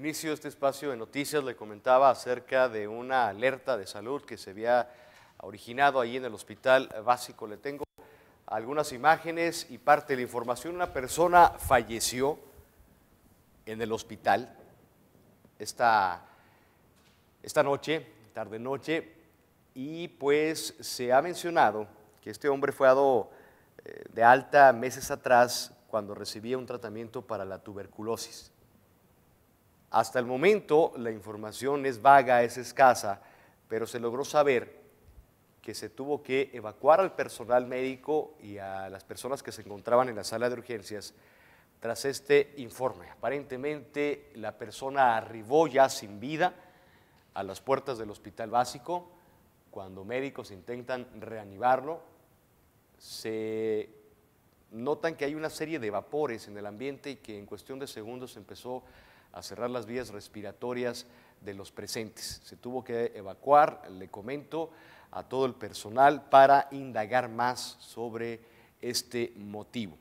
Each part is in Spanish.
inicio de este espacio de noticias le comentaba acerca de una alerta de salud que se había originado ahí en el hospital básico. Le tengo algunas imágenes y parte de la información. Una persona falleció en el hospital esta, esta noche, tarde-noche, y pues se ha mencionado que este hombre fue dado eh, de alta meses atrás cuando recibía un tratamiento para la tuberculosis. Hasta el momento la información es vaga, es escasa, pero se logró saber que se tuvo que evacuar al personal médico y a las personas que se encontraban en la sala de urgencias tras este informe. Aparentemente la persona arribó ya sin vida a las puertas del hospital básico. Cuando médicos intentan reanimarlo, se notan que hay una serie de vapores en el ambiente y que en cuestión de segundos empezó a cerrar las vías respiratorias de los presentes. Se tuvo que evacuar, le comento, a todo el personal para indagar más sobre este motivo.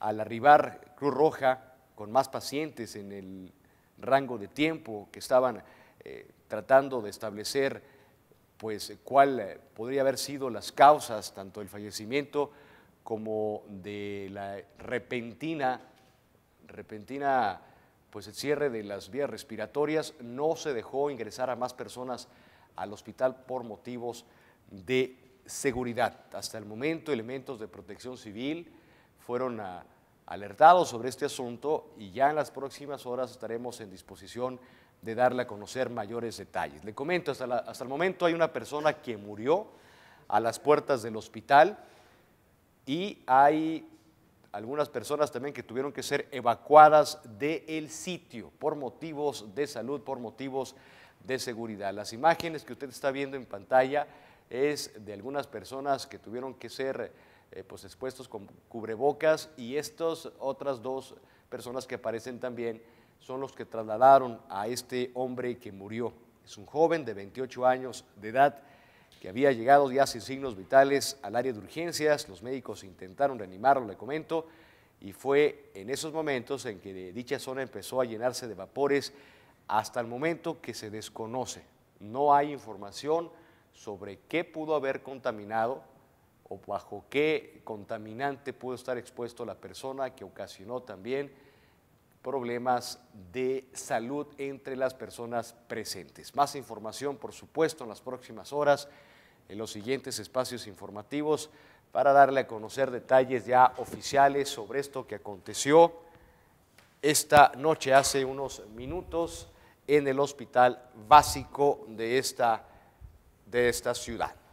Al arribar Cruz Roja con más pacientes en el rango de tiempo que estaban eh, tratando de establecer pues cuál eh, podría haber sido las causas tanto del fallecimiento como de la repentina repentina pues el cierre de las vías respiratorias no se dejó ingresar a más personas al hospital por motivos de seguridad. Hasta el momento, elementos de protección civil fueron alertados sobre este asunto y ya en las próximas horas estaremos en disposición de darle a conocer mayores detalles. Le comento, hasta, hasta el momento hay una persona que murió a las puertas del hospital y hay algunas personas también que tuvieron que ser evacuadas del sitio por motivos de salud, por motivos de seguridad. Las imágenes que usted está viendo en pantalla es de algunas personas que tuvieron que ser eh, pues expuestos con cubrebocas y estas otras dos personas que aparecen también son los que trasladaron a este hombre que murió. Es un joven de 28 años de edad que había llegado ya sin signos vitales al área de urgencias. Los médicos intentaron reanimarlo, le comento, y fue en esos momentos en que dicha zona empezó a llenarse de vapores hasta el momento que se desconoce. No hay información sobre qué pudo haber contaminado o bajo qué contaminante pudo estar expuesto la persona que ocasionó también problemas de salud entre las personas presentes. Más información, por supuesto, en las próximas horas, en los siguientes espacios informativos, para darle a conocer detalles ya oficiales sobre esto que aconteció esta noche, hace unos minutos, en el hospital básico de esta, de esta ciudad.